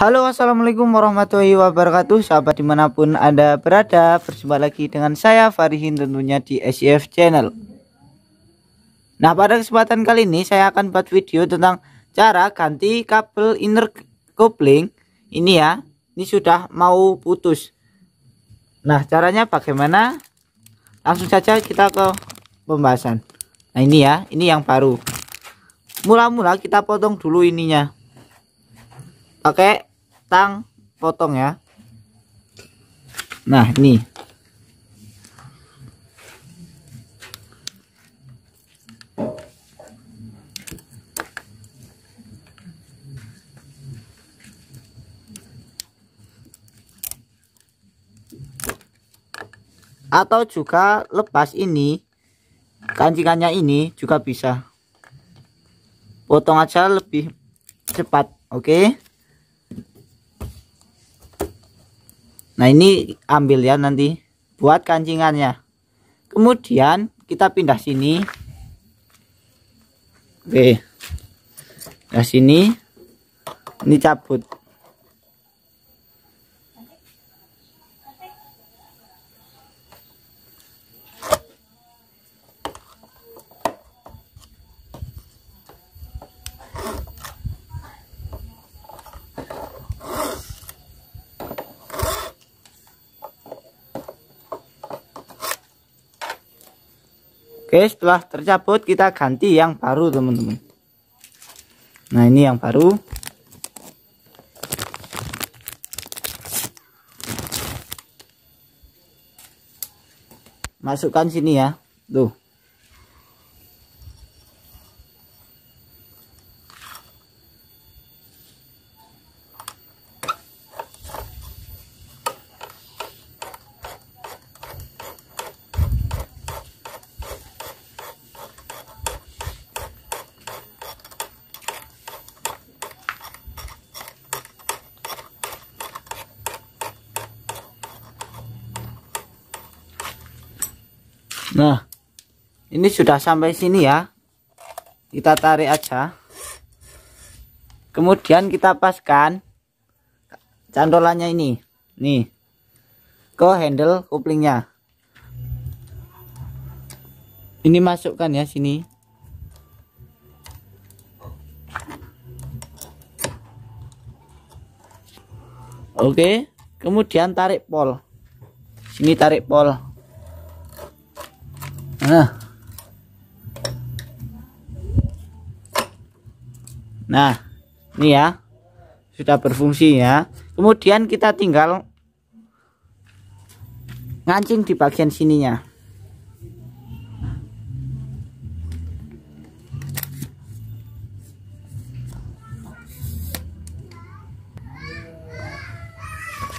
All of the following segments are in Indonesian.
Halo assalamualaikum warahmatullahi wabarakatuh Sahabat dimanapun anda berada Berjumpa lagi dengan saya Farihin tentunya di SCF e channel Nah pada kesempatan kali ini Saya akan buat video tentang Cara ganti kabel inner coupling Ini ya Ini sudah mau putus Nah caranya bagaimana Langsung saja kita ke pembahasan Nah ini ya Ini yang baru Mula-mula kita potong dulu ininya pakai tang potong ya nah ini atau juga lepas ini kancingannya ini juga bisa potong aja lebih cepat oke okay? Nah ini ambil ya nanti buat kancingannya. Kemudian kita pindah sini. Oke. Nah sini ini cabut. Oke, setelah tercabut kita ganti yang baru, teman-teman. Nah, ini yang baru. Masukkan sini ya. Tuh. Nah, ini sudah sampai sini ya. Kita tarik aja. Kemudian kita paskan cantolannya ini. Nih. Ke handle koplingnya. Ini masukkan ya sini. Oke, kemudian tarik pol. Sini tarik pol. Nah. Nah, ini ya. Sudah berfungsi ya. Kemudian kita tinggal ngancing di bagian sininya.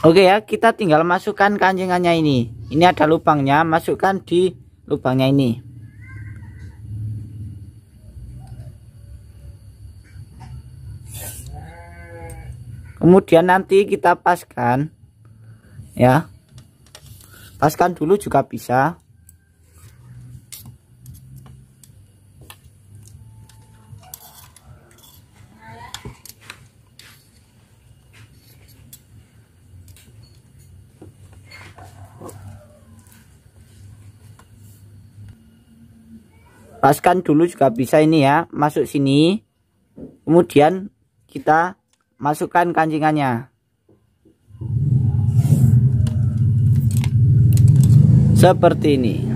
Oke ya, kita tinggal masukkan kancingannya ini. Ini ada lubangnya, masukkan di lubangnya ini kemudian nanti kita paskan ya paskan dulu juga bisa lepaskan dulu juga bisa ini ya masuk sini kemudian kita masukkan kancingannya seperti ini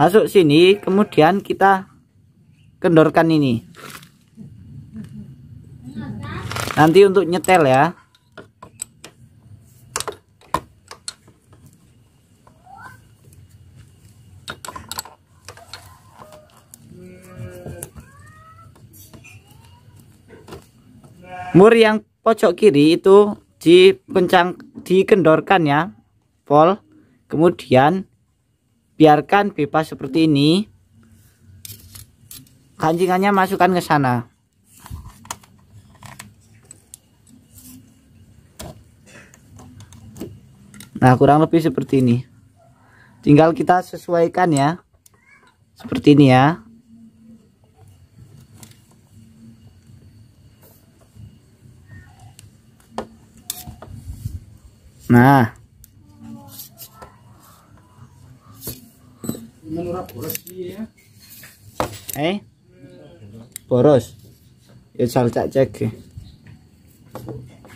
masuk sini kemudian kita kendorkan ini nanti untuk nyetel ya mur yang pojok kiri itu dipencang dikendorkan ya pol kemudian biarkan bebas seperti ini kancingannya masukkan ke sana nah kurang lebih seperti ini tinggal kita sesuaikan ya seperti ini ya nah Ya? Eh? Boros. Ya sal cak cek.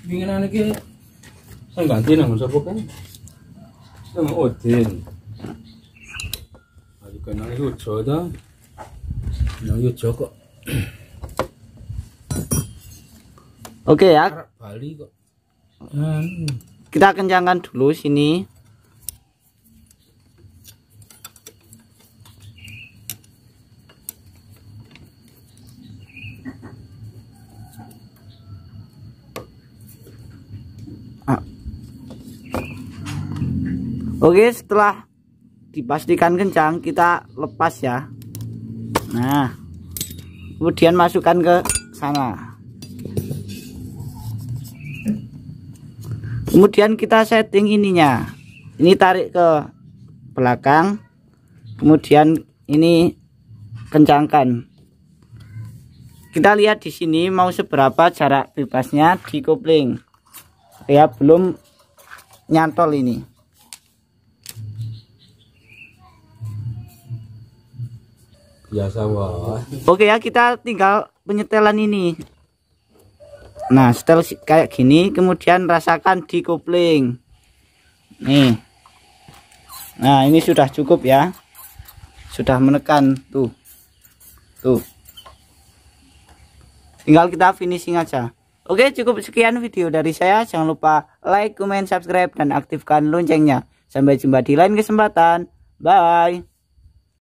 Winginan iki sing ganti nang sapa kan? Nang Odin. Ayo kenal iki ujo ta. Ya, nang ya ujo kok. Oke ya. Bali kok. Kan. Kita kencangkan dulu sini. Oke setelah dipastikan kencang kita lepas ya Nah kemudian masukkan ke sana kemudian kita setting ininya ini tarik ke belakang kemudian ini kencangkan kita lihat di sini mau seberapa jarak bebasnya di kopling ya belum nyantol ini biasa wah oke ya kita tinggal penyetelan ini nah setel kayak gini kemudian rasakan di kopling nih nah ini sudah cukup ya sudah menekan tuh tuh tinggal kita finishing aja oke cukup sekian video dari saya jangan lupa like comment subscribe dan aktifkan loncengnya sampai jumpa di lain kesempatan bye